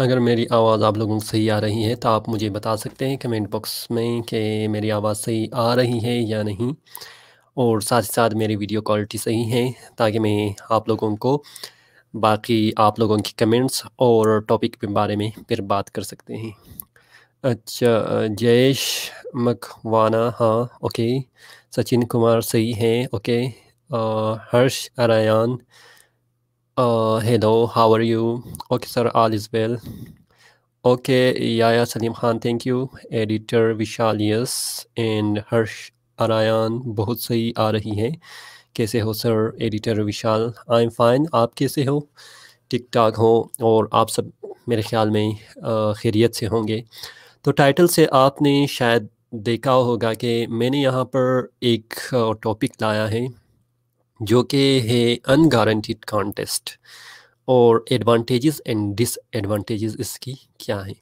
अगर मेरी आवाज़ आप लोगों को सही आ रही है तो आप मुझे बता सकते हैं कमेंट बॉक्स में कि मेरी आवाज़ सही आ रही है या नहीं और साथ ही साथ मेरी वीडियो क्वालिटी सही है ताकि मैं आप लोगों को बाकी आप लोगों की कमेंट्स और टॉपिक के बारे में फिर बात कर सकते हैं अच्छा जयेश मकवाना हाँ ओके सचिन कुमार सही है ओके आ, Harsh Arayan Uh, hello, how are you? Okay, sir, all is well. Okay, Yaya Salim Khan, thank you. Editor Vishal yes and Harsh Arayan, बहुत सही आ रही हैं कैसे हो sir editor Vishal I am fine आप कैसे हो टिक टाक हो और आप सब मेरे ख्याल में uh, खैरियत से होंगे तो टाइटल से आपने शायद देखा होगा कि मैंने यहाँ पर एक टॉपिक uh, लाया है जो कि है अनगारंटीड कॉन्टेस्ट और एडवांटेजेस एंड डिसएडवांटेजेस इसकी क्या हैं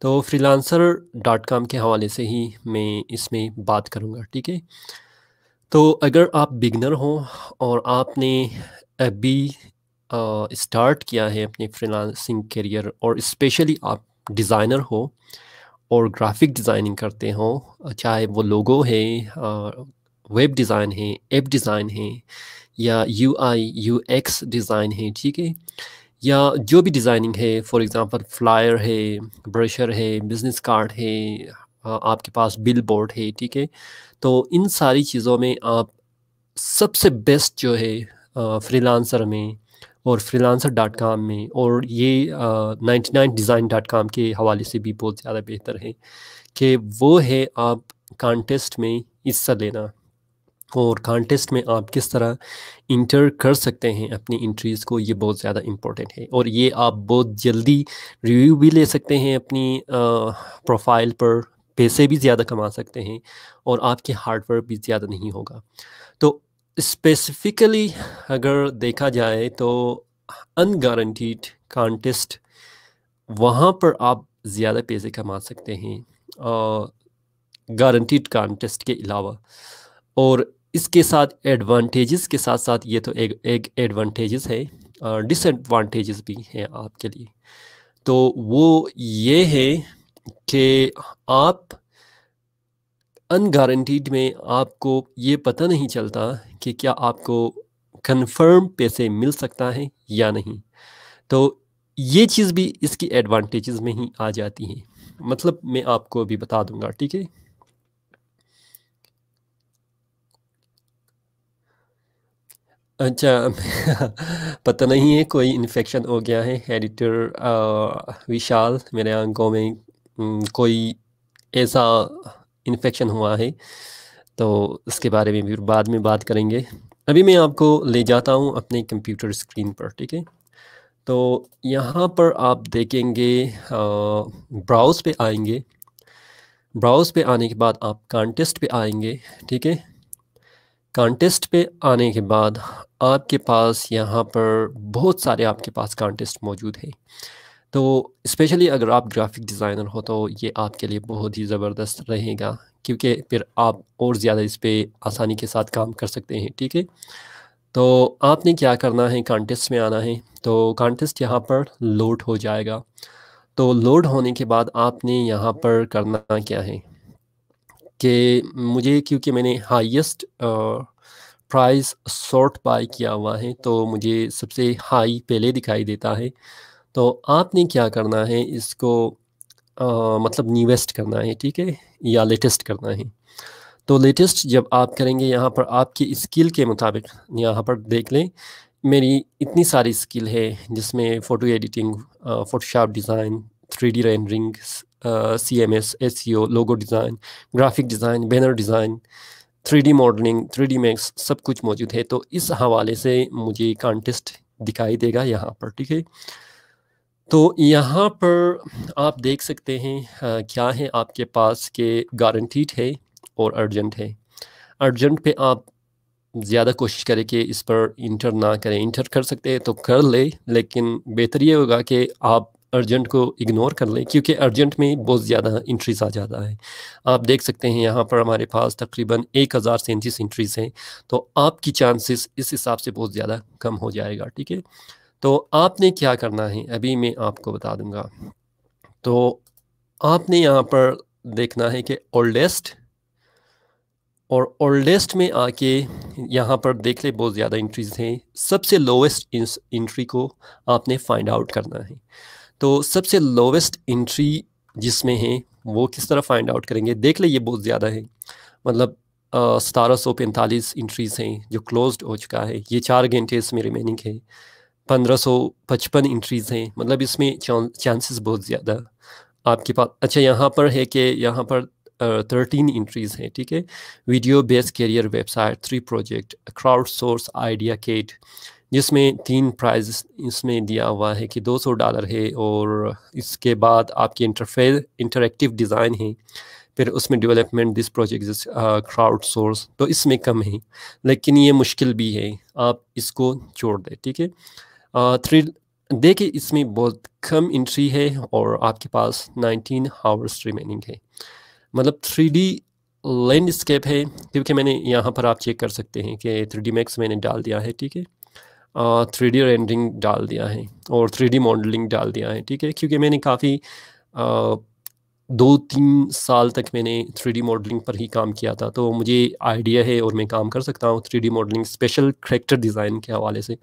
तो फ्रीलांसर डॉट कॉम के हवाले से ही मैं इसमें बात करूँगा ठीक है तो अगर आप बिगनर हो और आपने अभी स्टार्ट किया है अपने फ्रीलांसिंग करियर और स्पेशली आप डिज़ाइनर हो और ग्राफिक डिज़ाइनिंग करते हो चाहे वो लोगो है वेब डिज़ाइन है ऐप डिज़ाइन है या U I U X design है ठीक है या जो भी डिज़ाइनिंग है फॉर एग्ज़ाम्पल फ्लायर है ब्रशर है बिज़नेस कार्ड है आपके पास बिल बोर्ड है ठीक है तो इन सारी चीज़ों में आप सबसे बेस्ट जो है फ्रीलांसर में और फ्रीलांसर डॉट काम में और ये ninety nine design dot com के हवाले से भी बहुत ज़्यादा बेहतर है कि वो है आप कॉन्टेस्ट में हिस्सा लेना और कॉन्टेस्ट में आप किस तरह इंटर कर सकते हैं अपनी इंट्रीज़ को ये बहुत ज़्यादा इम्पोर्टेंट है और ये आप बहुत जल्दी रिव्यू भी ले सकते हैं अपनी प्रोफाइल पर पैसे भी ज़्यादा कमा सकते हैं और आपके हार्डवर्क भी ज़्यादा नहीं होगा तो स्पेसिफिकली अगर देखा जाए तो अनगारंटीड कॉन्टेस्ट वहाँ पर आप ज़्यादा पैसे कमा सकते हैं गारंटीड कॉन्टेस्ट के अलावा और इसके साथ एडवांटेजेस के साथ साथ ये तो एक एक एडवांटेजेस है डिसएडवांटेजेस भी हैं आपके लिए तो वो ये है कि आप अनगारंटीड में आपको ये पता नहीं चलता कि क्या आपको कंफर्म पैसे मिल सकता है या नहीं तो ये चीज़ भी इसकी एडवांटेजेस में ही आ जाती है मतलब मैं आपको अभी बता दूंगा ठीक है अच्छा पता नहीं है कोई इन्फेक्शन हो गया है एडिटर विशाल मेरे आंखों में कोई ऐसा इन्फेक्शन हुआ है तो इसके बारे में भी बाद में बात करेंगे अभी मैं आपको ले जाता हूँ अपने कंप्यूटर स्क्रीन पर ठीक है तो यहाँ पर आप देखेंगे ब्राउज़ पे आएंगे ब्राउज़ पे आने के बाद आप कॉन्टेस्ट पे आएंगे ठीक है कॉन्टेस्ट पे आने के बाद आपके पास यहाँ पर बहुत सारे आपके पास कॉन्टेस्ट मौजूद हैं तो स्पेशली अगर आप ग्राफिक डिज़ाइनर हो तो ये आपके लिए बहुत ही ज़बरदस्त रहेगा क्योंकि फिर आप और ज़्यादा इस पर आसानी के साथ काम कर सकते हैं ठीक है तो आपने क्या करना है कॉन्टेस्ट में आना है तो कॉन्टेस्ट यहाँ पर लोड हो जाएगा तो लोड होने के बाद आपने यहाँ पर करना क्या है कि मुझे क्योंकि मैंने हाईएस्ट प्राइस शॉर्ट बाय किया हुआ है तो मुझे सबसे हाई पहले दिखाई देता है तो आपने क्या करना है इसको आ, मतलब न्यूएस्ट करना है ठीक है या लेटेस्ट करना है तो लेटेस्ट जब आप करेंगे यहाँ पर आपकी स्किल के मुताबिक यहाँ पर देख लें मेरी इतनी सारी स्किल है जिसमें photo editing Photoshop design three D rendering C M S S C O logo design graphic design banner design three D modelling three D Max सब कुछ मौजूद है तो इस हवाले से मुझे कॉन्टेस्ट दिखाई देगा यहाँ पर ठीक है तो यहाँ पर आप देख सकते हैं आ, uh, क्या है आपके पास के गारंटीड है और अर्जेंट है अर्जेंट पे आप ज़्यादा कोशिश करें कि इस पर इंटर ना करें इंटर कर सकते हैं तो कर ले लेकिन बेहतर ये होगा कि आप अर्जेंट को इग्नोर कर लें क्योंकि अर्जेंट में बहुत ज़्यादा इंट्रीज आ जाता है आप देख सकते हैं यहाँ पर हमारे पास तकरीबन एक हज़ार सैंतीस इंट्रीज हैं तो आपकी चांसेस इस हिसाब से बहुत ज़्यादा कम हो जाएगा ठीक है तो आपने क्या करना है अभी मैं आपको बता दूंगा तो आपने यहाँ पर देखना है कि ओल्डेस्ट और ओल्डेस्ट में आके यहाँ पर देख ले बहुत ज़्यादा इंट्रीज हैं सबसे लोवेस्ट इंट्री को आपने फाइंड आउट करना है तो सबसे लोवेस्ट इंट्री जिसमें है वो किस तरह फाइंड आउट करेंगे देख ले ये बहुत ज़्यादा है मतलब सतारह सौ पैंतालीस इंट्रीज हैं जो क्लोज हो चुका है ये चार घंटे इसमें रिमेनिंग है पंद्रह सौ पचपन इंट्रीज हैं मतलब इसमें चांसेस बहुत ज़्यादा आपके पास अच्छा यहाँ पर है कि यहाँ पर थर्टीन इंट्रीज हैं ठीक है video based career website three project crowd source idea केट जिसमें तीन प्राइज इसमें दिया हुआ है कि 200 डॉलर है और इसके बाद आपकी इंटरफेस इंटरेक्टिव डिज़ाइन है फिर उसमें development this project crowd source तो इसमें कम है लेकिन ये मुश्किल भी है आप इसको छोड़ दें ठीक है थ्री uh, देखिए इसमें बहुत कम इंट्री है और आपके पास 19 हावर्स रिमेनिंग है मतलब थ्री डी लैंडस्केप है क्योंकि मैंने यहाँ पर आप चेक कर सकते हैं कि थ्री डी मैक्स मैंने डाल दिया है ठीक है थ्री डी रेंडिंग डाल दिया है और थ्री डी मॉडलिंग डाल दिया है ठीक है क्योंकि मैंने काफ़ी दो तीन साल तक मैंने थ्री डी मॉडलिंग पर ही काम किया था तो मुझे आइडिया है और मैं काम कर सकता हूँ three D modelling special character design के हवाले से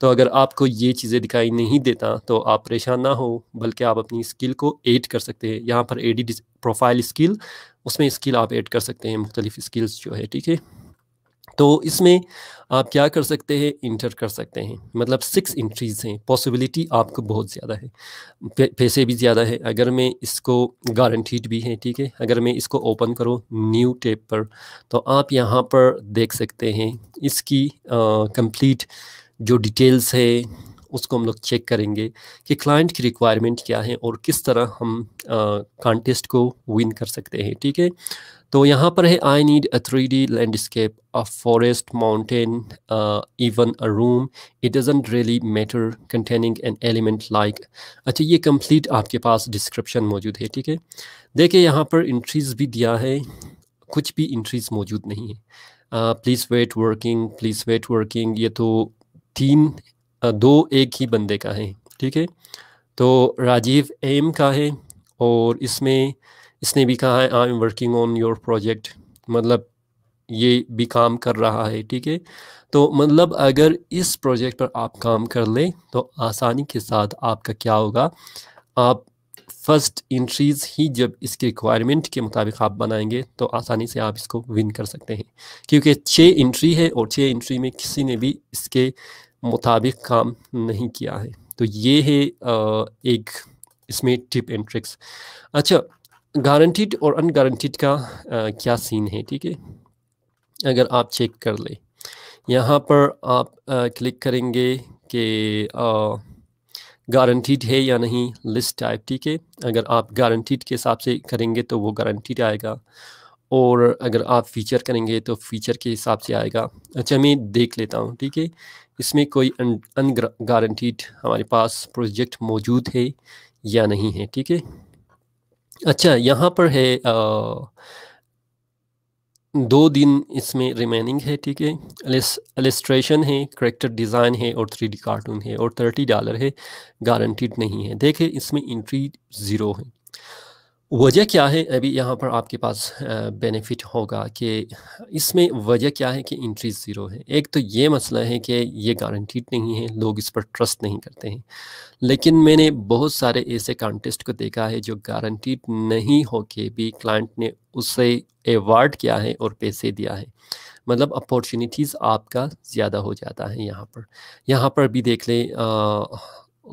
तो अगर आपको ये चीज़ें दिखाई नहीं देता तो आप परेशान ना हो बल्कि आप अपनी स्किल को एड कर सकते हैं यहाँ पर ए डी प्रोफाइल स्किल उसमें स्किल आप ऐड कर सकते हैं मुख्तलिफ स्किल्स जो है ठीक है तो इसमें आप क्या कर सकते हैं इंटर कर सकते हैं मतलब सिक्स इंट्रीज हैं पॉसिबिलिटी आपको बहुत ज़्यादा है पैसे भी ज़्यादा है अगर मैं इसको गारंटीड भी है ठीक है अगर मैं इसको ओपन करूँ न्यू टेप पर तो आप यहाँ पर देख सकते हैं इसकी कंप्लीट जो डिटेल्स है उसको हम लोग चेक करेंगे कि क्लाइंट की रिक्वायरमेंट क्या है और किस तरह हम कॉन्टेस्ट को विन कर सकते हैं ठीक है तो यहाँ पर है I need a three D landscape a forest mountain even a room it doesn't really matter containing an element like अच्छा ये कंप्लीट आपके पास डिस्क्रिप्शन मौजूद है ठीक है देखिए यहाँ पर इंट्रीज भी दिया है कुछ भी इंट्रीज मौजूद नहीं है please wait working please wait working ये तो तीन दो एक ही बंदे का है ठीक है तो राजीव एम का है और इसमें इसने भी कहा है I am working on your project मतलब ये भी काम कर रहा है ठीक है तो मतलब अगर इस प्रोजेक्ट पर आप काम कर ले तो आसानी के साथ आपका क्या होगा आप फर्स्ट इंट्रीज ही जब इसके रिक्वायरमेंट के मुताबिक आप बनाएंगे तो आसानी से आप इसको विन कर सकते हैं क्योंकि छः इंट्री है और छः इंट्री में किसी ने भी इसके मुताबिक काम नहीं किया है तो ये है एक इसमें टिप एंड ट्रिक्स अच्छा गारंटीड और अनगारंटीड का आ, क्या सीन है ठीक है अगर आप चेक कर ले यहाँ पर आप आ, क्लिक करेंगे कि गारंटीड है या नहीं लिस्ट टाइप ठीक है अगर आप गारंटीड के हिसाब से करेंगे तो वो गारंटीड आएगा और अगर आप फीचर करेंगे तो फीचर के हिसाब से आएगा अच्छा मैं देख लेता हूँ ठीक है इसमें कोई अनगारंटीड हमारे पास प्रोजेक्ट मौजूद है या नहीं है ठीक है अच्छा यहाँ पर है आ, दो दिन इसमें रिमेनिंग है ठीक है एलिस्ट्रेशन है करेक्टर डिज़ाइन है और थ्री डी कार्टून है और थर्टी डॉलर है गारंटीड नहीं है देखें इसमें इंट्री ज़ीरो है वजह क्या है अभी यहाँ पर आपके पास बेनिफिट होगा कि इसमें वजह क्या है कि इंट्री ज़ीरो है एक तो ये मसला है कि ये गारंटीड नहीं है लोग इस पर ट्रस्ट नहीं करते हैं लेकिन मैंने बहुत सारे ऐसे कॉन्टेस्ट को देखा है जो गारंटीड नहीं हो के भी क्लाइंट ने उसे एवार्ड किया है और पैसे दिया है मतलब अपॉर्चुनिटीज़ आपका ज़्यादा हो जाता है यहाँ पर यहाँ पर भी देख लें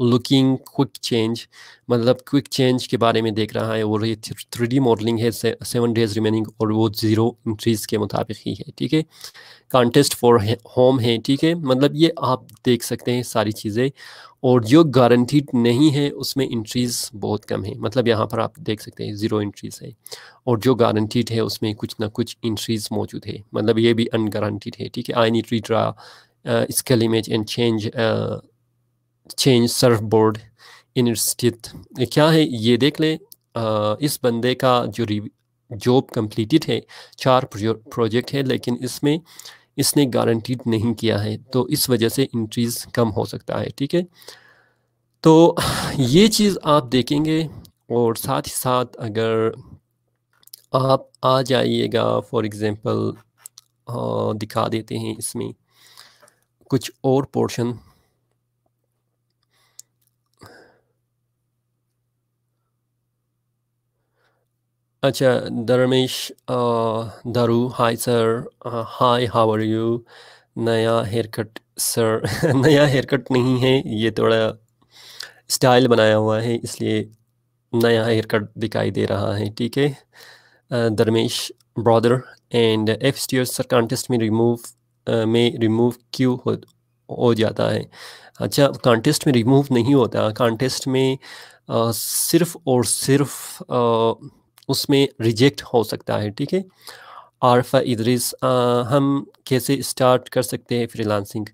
लुकिंग क्विक चेंज मतलब क्विक चेंज के बारे में देख रहा है और ये थ्री डी मॉडलिंग है सेवन डेज रिमेनिंग और वो ज़ीरो इंट्रीज के मुताबिक ही है ठीक है कॉन्टेस्ट फॉर होम है ठीक है मतलब ये आप देख सकते हैं सारी चीज़ें और जो गारंटीड नहीं है उसमें इंट्रीज़ बहुत कम है मतलब यहाँ पर आप देख सकते हैं ज़ीरो इंट्रीज़ है और जो गारंटीड है उसमें कुछ ना कुछ इंट्रीज़ मौजूद है मतलब ये भी अनगारंटीड है ठीक है I need redraw scale image and change change surfboard in स्थित क्या है ये देख ले आ, इस बंदे का जो जॉब कंप्लीटेड है चार प्रोजेक्ट है लेकिन इसमें इसने गारंटीड नहीं किया है तो इस वजह से इंट्रीज कम हो सकता है ठीक है तो ये चीज़ आप देखेंगे और साथ ही साथ अगर आप आ जाइएगा फॉर एग्ज़ाम्पल दिखा देते हैं इसमें कुछ और पोर्शन अच्छा Dharmesh Daru hi sir hi how are you नया हेयर कट सर नया हेयर कट नहीं है ये थोड़ा स्टाइल बनाया हुआ है इसलिए नया हेयर कट दिखाई दे रहा है ठीक है धर्मेश ब्रदर एंड एफ स्टी सर कॉन्टेस्ट में रिमूव में रिमूव क्यों हो हो जाता है अच्छा कॉन्टेस्ट में रिमूव नहीं होता कॉन्टेस्ट में आ, सिर्फ और सिर्फ आ, उसमें रिजेक्ट हो सकता है ठीक है आरफा इदरीस हम कैसे स्टार्ट कर सकते हैं फ्रीलांसिंग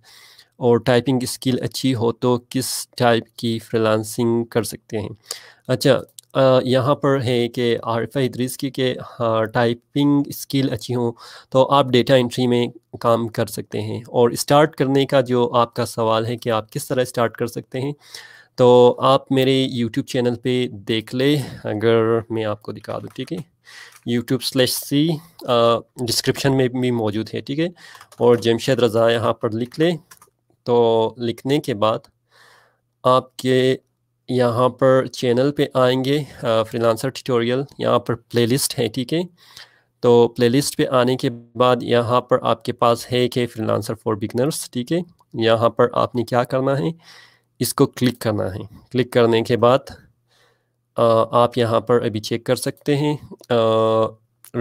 और टाइपिंग स्किल अच्छी हो तो किस टाइप की फ्रीलांसिंग कर सकते हैं अच्छा यहाँ पर है कि आरफा इदरीस की के टाइपिंग स्किल अच्छी हो तो आप डेटा एंट्री में काम कर सकते हैं और स्टार्ट करने का जो आपका सवाल है कि आप किस तरह स्टार्ट कर सकते हैं तो आप मेरे यूट्यूब चैनल पे देख ले अगर मैं आपको दिखा दूँ ठीक है यूट्यूब स्लेश सी डिस्क्रिप्शन में भी मौजूद है ठीक है और जमशेद रज़ा यहाँ पर लिख ले तो लिखने के बाद आपके यहाँ पर चैनल पे आएंगे फ्रीलांसर ट्यूटोरियल यहाँ पर प्लेलिस्ट है ठीक है तो प्लेलिस्ट पे आने के बाद यहाँ पर आपके पास है कि फ्रीलांसर फॉर बिगनर्स ठीक है यहाँ पर आपने क्या करना है इसको क्लिक करना है क्लिक करने के बाद आप यहाँ पर अभी चेक कर सकते हैं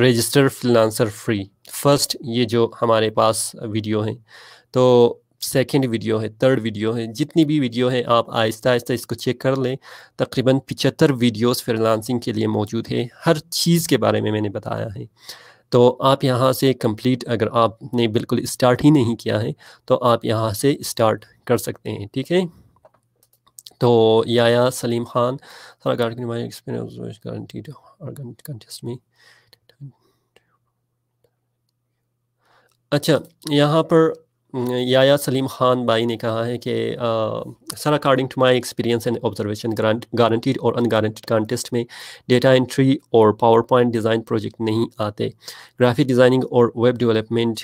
रजिस्टर फ्रीलांसर फ्री फर्स्ट ये जो हमारे पास वीडियो है तो सेकेंड वीडियो है थर्ड वीडियो है जितनी भी वीडियो है आप आहिस्ता आहिस्ता इसको चेक कर लें तकरीबन पिचहत्तर वीडियोस फ्रीलांसिंग के लिए मौजूद है हर चीज़ के बारे में मैंने बताया है तो आप यहाँ से कंप्लीट अगर आपने बिल्कुल स्टार्ट ही नहीं किया है तो आप यहाँ से स्टार्ट कर सकते हैं ठीक है तो याया सलीम खान सारा गार्ड एक्सपीरियंस अच्छा यहाँ पर याया सलीम खान भाई ने कहा है कि sir according to my experience and observation guaranteed और अनगारंटीड कॉन्टेस्ट में डेटा एंट्री और पावर पॉइंट डिज़ाइन प्रोजेक्ट नहीं आते ग्राफिक डिज़ाइनिंग और वेब डेवलपमेंट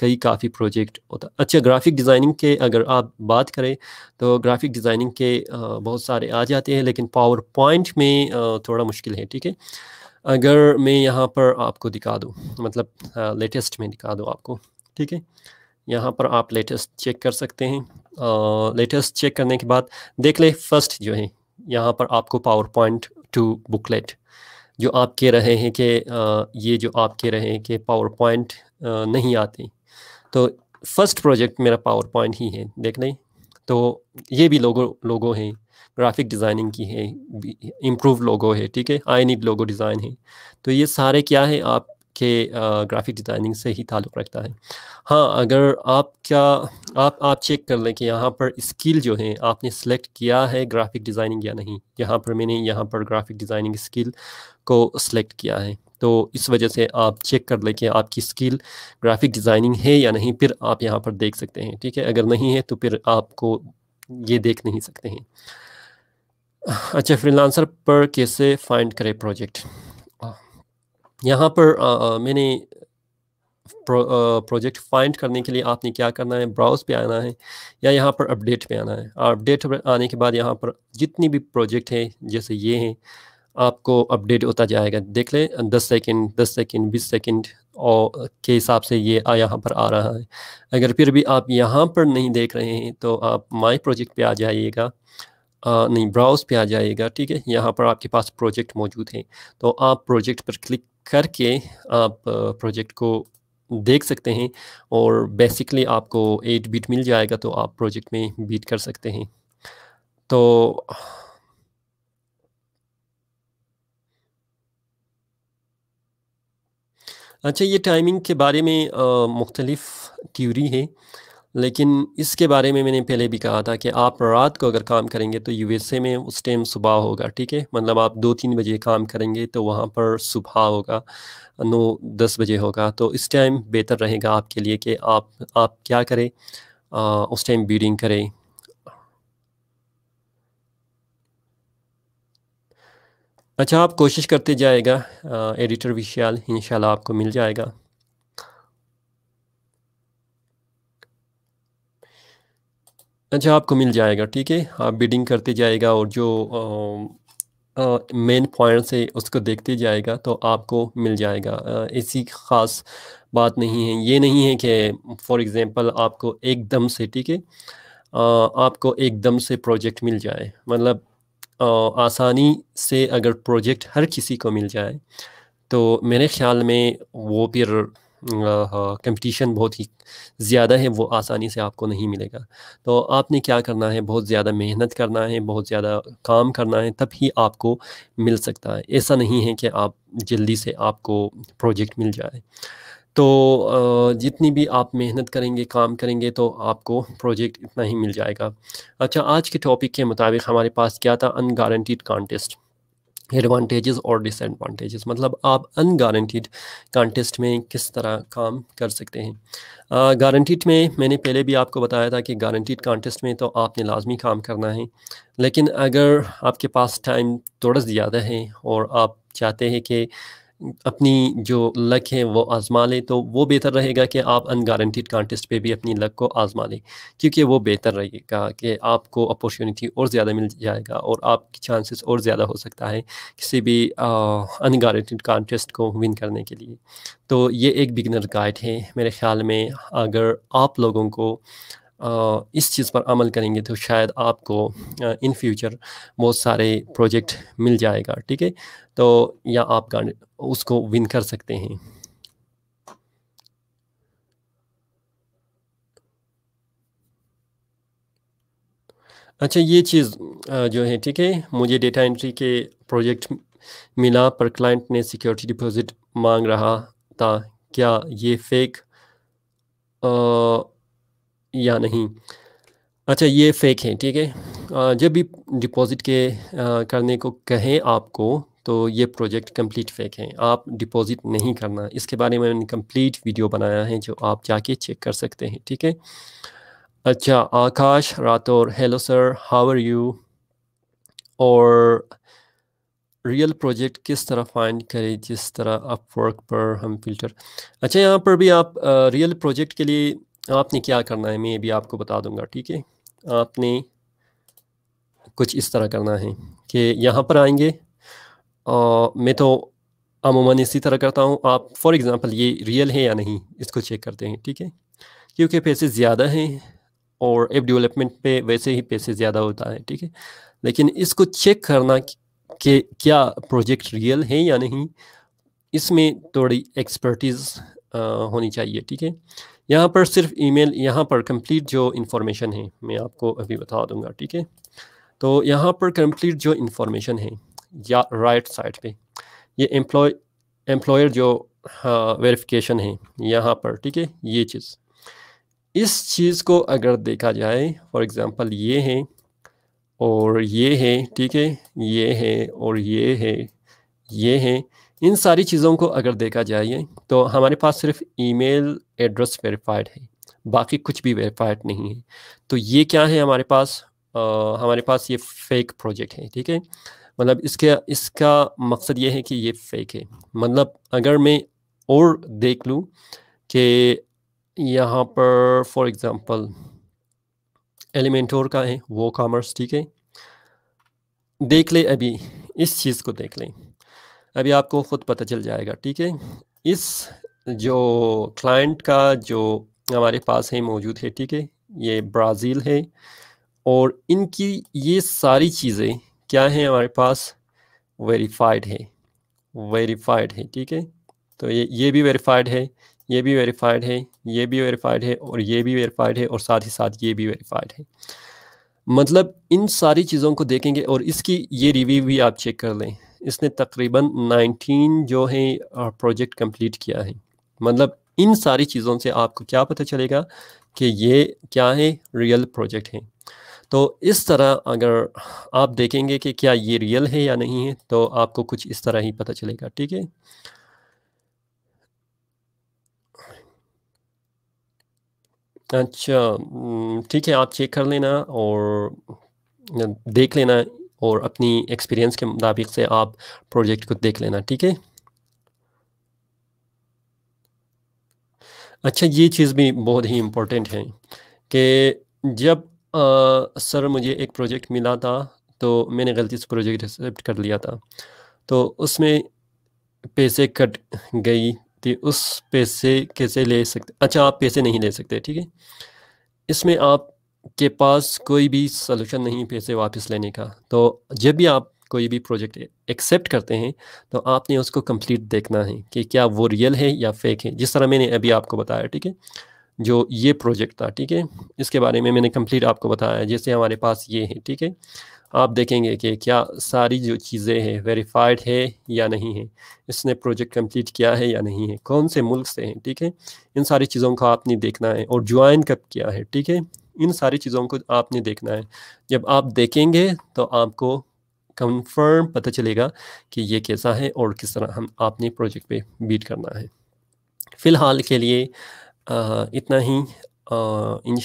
कई काफ़ी प्रोजेक्ट होता अच्छा ग्राफिक डिज़ाइनिंग के अगर आप बात करें तो ग्राफिक डिज़ाइनिंग के आ, बहुत सारे आ जाते हैं लेकिन पावर पॉइंट में आ, थोड़ा मुश्किल है ठीक है अगर मैं यहाँ पर आपको दिखा दूँ मतलब लेटेस्ट में दिखा दूँ आपको ठीक है यहाँ पर आप लेटेस्ट चेक कर सकते हैं लेटेस्ट चेक करने के बाद देख ले फर्स्ट जो है यहाँ पर आपको पावर पॉइंट टू बुकलेट जो आप कह रहे हैं कि ये जो आप कह रहे हैं कि पावर पॉइंट नहीं आते तो फर्स्ट प्रोजेक्ट मेरा पावर पॉइंट ही है देख लें तो ये भी लोगो लोगो हैं ग्राफिक डिज़ाइनिंग की है इम्प्रूव लोगो है ठीक है आई नीड लोगो डिज़ाइन है तो ये सारे क्या है आप के ग्राफिक डिज़ाइनिंग से ही ताल्लुक़ रखता है हाँ अगर आप क्या आप आप चेक कर लें कि यहाँ पर स्किल जो है आपने सेलेक्ट किया है ग्राफिक डिज़ाइनिंग या नहीं यहाँ पर मैंने यहाँ पर ग्राफिक डिज़ाइनिंग स्किल को सेलेक्ट किया है तो इस वजह से आप चेक कर लें कि आपकी स्किल ग्राफिक डिज़ाइनिंग है या नहीं फिर आप यहाँ पर देख सकते हैं ठीक है अगर नहीं है तो फिर आपको ये देख नहीं सकते हैं अच्छा फ्रीलांसर पर कैसे फाइंड करें प्रोजेक्ट यहाँ पर आ, मैंने प्रो, आ, प्रोजेक्ट फाइंड करने के लिए आपने क्या करना है ब्राउज पे आना है या यहाँ पर अपडेट पे आना है और अपडेट आने के बाद यहाँ पर जितनी भी प्रोजेक्ट हैं जैसे ये हैं आपको अपडेट होता जाएगा देख लें दस सेकेंड दस सेकेंड बीस सेकेंड और के हिसाब से ये यहाँ पर आ रहा है अगर फिर भी आप यहाँ पर नहीं देख रहे हैं तो आप माई प्रोजेक्ट पे आ जाइएगा नहीं ब्राउज़ पे आ जाएगा ठीक है यहाँ पर आपके पास प्रोजेक्ट मौजूद हैं तो आप प्रोजेक्ट पर क्लिक करके आप प्रोजेक्ट को देख सकते हैं और बेसिकली आपको एट बीट मिल जाएगा तो आप प्रोजेक्ट में बीट कर सकते हैं तो अच्छा ये टाइमिंग के बारे में मुख्तलिफ़ थ्यूरी है लेकिन इसके बारे में मैंने पहले भी कहा था कि आप रात को अगर काम करेंगे तो यूएसए में उस टाइम सुबह होगा ठीक है मतलब आप दो तीन बजे काम करेंगे तो वहाँ पर सुबह होगा नौ दस बजे होगा तो इस टाइम बेहतर रहेगा आपके लिए कि आप आप क्या करें आ, उस टाइम बीडिंग करें अच्छा आप कोशिश करते जाएगा आ, एडिटर विशाल इन आपको मिल जाएगा अच्छा आपको मिल जाएगा ठीक है आप बिडिंग करते जाएगा और जो मेन पॉइंट से उसको देखते जाएगा तो आपको मिल जाएगा ऐसी ख़ास बात नहीं है ये नहीं है कि फॉर एग्ज़ाम्पल आपको एकदम से ठीक है आपको एकदम से प्रोजेक्ट मिल जाए मतलब आसानी से अगर प्रोजेक्ट हर किसी को मिल जाए तो मेरे ख्याल में वो फिर कंपटीशन हाँ, बहुत ही ज़्यादा है वो आसानी से आपको नहीं मिलेगा तो आपने क्या करना है बहुत ज़्यादा मेहनत करना है बहुत ज़्यादा काम करना है तब ही आपको मिल सकता है ऐसा नहीं है कि आप जल्दी से आपको प्रोजेक्ट मिल जाए तो जितनी भी आप मेहनत करेंगे काम करेंगे तो आपको प्रोजेक्ट इतना ही मिल जाएगा अच्छा आज के टॉपिक के मुताबिक हमारे पास क्या था अनगारंटीड कॉन्टेस्ट एडवांटेजेस और डिसएडवांटेजेस मतलब आप अनगारंटीड कॉन्टेस्ट में किस तरह काम कर सकते हैं गारंटीड में मैंने पहले भी आपको बताया था कि गारंटीड कॉन्टेस्ट में तो आपने लाजमी काम करना है लेकिन अगर आपके पास टाइम थोड़ा ज़्यादा है और आप चाहते हैं कि अपनी जो लक है वो आज़मा लें तो वो बेहतर रहेगा कि आप अनगारंटीड कॉन्टेस्ट पे भी अपनी लक को आज़मा लें क्योंकि वो बेहतर रहेगा कि आपको अपॉर्चुनिटी और ज़्यादा मिल जाएगा और आपकी चांसेस और ज़्यादा हो सकता है किसी भी अनगारंटीड कॉन्टेस्ट को विन करने के लिए तो ये एक बिगनर गाइड है मेरे ख्याल में अगर आप लोगों को इस चीज़ पर अमल करेंगे तो शायद आपको इन फ्यूचर बहुत सारे प्रोजेक्ट मिल जाएगा ठीक है तो या आप उसको विन कर सकते हैं अच्छा ये चीज़ जो है ठीक है मुझे डेटा एंट्री के प्रोजेक्ट मिला पर क्लाइंट ने सिक्योरिटी डिपॉजिट मांग रहा था क्या ये फेक आ, या नहीं अच्छा ये फेक हैं ठीक है जब भी डिपॉज़िट के आ, करने को कहें आपको तो ये प्रोजेक्ट कंप्लीट फेक है आप डिपॉज़िट नहीं करना इसके बारे में मैंने कंप्लीट वीडियो बनाया है जो आप जाके चेक कर सकते हैं ठीक है अच्छा Akash Rathore hello sir how are you और रियल प्रोजेक्ट किस तरह फाइंड करें जिस तरह अपवर्क पर हम फिल्टर अच्छा यहाँ पर भी आप रियल प्रोजेक्ट के लिए आपने क्या करना है मैं भी आपको बता दूंगा ठीक है आपने कुछ इस तरह करना है कि यहाँ पर आएंगे आ, मैं तो अमूमन इसी तरह करता हूँ आप फॉर एग्ज़ाम्पल ये रियल है या नहीं इसको चेक करते हैं ठीक है क्योंकि पैसे ज़्यादा हैं और एप डेवलपमेंट पे वैसे ही पैसे ज़्यादा होता है ठीक है लेकिन इसको चेक करना कि क्या प्रोजेक्ट रियल है या नहीं इसमें थोड़ी एक्सपर्टीज़ होनी चाहिए ठीक है यहाँ पर सिर्फ ईमेल यहाँ पर कंप्लीट जो इन्फॉर्मेशन है मैं आपको अभी बता दूंगा ठीक है तो यहाँ पर कंप्लीट जो इन्फॉर्मेशन है या राइट साइड पे ये एम्प्लॉय एम्प्लॉयर जो वेरिफिकेशन हाँ, है यहाँ पर ठीक है ये चीज़ इस चीज़ को अगर देखा जाए फॉर एग्ज़ाम्पल ये है और ये है ठीक है ये है और ये है ये है इन सारी चीज़ों को अगर देखा जाए तो हमारे पास सिर्फ ईमेल एड्रेस वेरीफाइड है बाकी कुछ भी वेरीफाइड नहीं है तो ये क्या है हमारे पास आ, हमारे पास ये फेक प्रोजेक्ट है ठीक है मतलब इसके इसका मकसद ये है कि ये फेक है मतलब अगर मैं और देख लूँ कि यहाँ पर फॉर एग्ज़ाम्पल एलिमेंटोर का है वो कॉमर्स ठीक है देख ले अभी इस चीज़ को देख लें अभी आपको ख़ुद पता चल जाएगा ठीक है इस जो क्लाइंट का जो हमारे पास है मौजूद है ठीक है ये ब्राज़ील है और इनकी ये सारी चीज़ें क्या हैं हमारे पास वेरीफाइड है वेरीफाइड है ठीक है तो ये ये भी वेरीफाइड है ये भी वेरीफाइड है ये भी वेरीफाइड है और ये भी वेरीफाइड है और साथ ही साथ ये भी वेरीफाइड है मतलब इन सारी चीज़ों को देखेंगे और इसकी ये रिव्यू भी आप चेक कर लें इसने तकरीबन 19 जो है प्रोजेक्ट कंप्लीट किया है मतलब इन सारी चीज़ों से आपको क्या पता चलेगा कि ये क्या है रियल प्रोजेक्ट है तो इस तरह अगर आप देखेंगे कि क्या ये रियल है या नहीं है तो आपको कुछ इस तरह ही पता चलेगा ठीक है अच्छा ठीक है आप चेक कर लेना और देख लेना और अपनी एक्सपीरियंस के मुताबिक से आप प्रोजेक्ट को देख लेना ठीक है अच्छा ये चीज़ भी बहुत ही इम्पोर्टेंट है कि जब आ, सर मुझे एक प्रोजेक्ट मिला था तो मैंने गलती से प्रोजेक्ट एक्सेप्ट कर लिया था तो उसमें पैसे कट गई थी उस पैसे कैसे ले सकते अच्छा आप पैसे नहीं ले सकते ठीक है इसमें आप के पास कोई भी सलूशन नहीं पैसे वापस लेने का तो जब भी आप कोई भी प्रोजेक्ट एक्सेप्ट करते हैं तो आपने उसको कंप्लीट देखना है कि क्या वो रियल है या फेक है जिस तरह मैंने अभी आपको बताया ठीक है जो ये प्रोजेक्ट था ठीक है इसके बारे में मैंने कंप्लीट आपको बताया जैसे हमारे पास ये है ठीक है आप देखेंगे कि क्या सारी जो चीज़ें हैं वेरीफाइड है या नहीं है इसने प्रोजेक्ट कंप्लीट किया है या नहीं है कौन से मुल्क से हैं ठीक है इन सारी चीज़ों का आपने देखना है और ज्वाइन कब किया है ठीक है इन सारी चीज़ों को आपने देखना है जब आप देखेंगे तो आपको कंफर्म पता चलेगा कि ये कैसा है और किस तरह हम आपने प्रोजेक्ट पे बीट करना है फ़िलहाल के लिए आ, इतना ही इन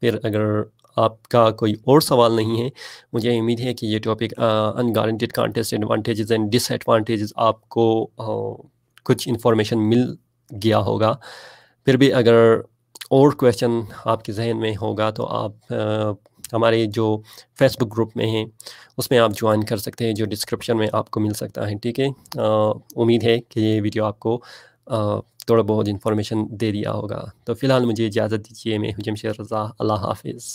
फिर अगर आपका कोई और सवाल नहीं है मुझे उम्मीद है कि ये topic unguaranteed contest advantages and disadvantages आपको आ, कुछ इन्फॉर्मेशन मिल गया होगा फिर भी अगर और क्वेश्चन आपके जहन में होगा तो आप हमारे जो फेसबुक ग्रुप में हैं उसमें आप ज्वाइन कर सकते हैं जो डिस्क्रिप्शन में आपको मिल सकता है ठीक है उम्मीद है कि ये वीडियो आपको आ, थोड़ा बहुत इन्फॉर्मेशन दे दिया होगा तो फ़िलहाल मुझे इजाज़त दीजिए मैं हजम शेर रज़ा अल्लाह हाफिज़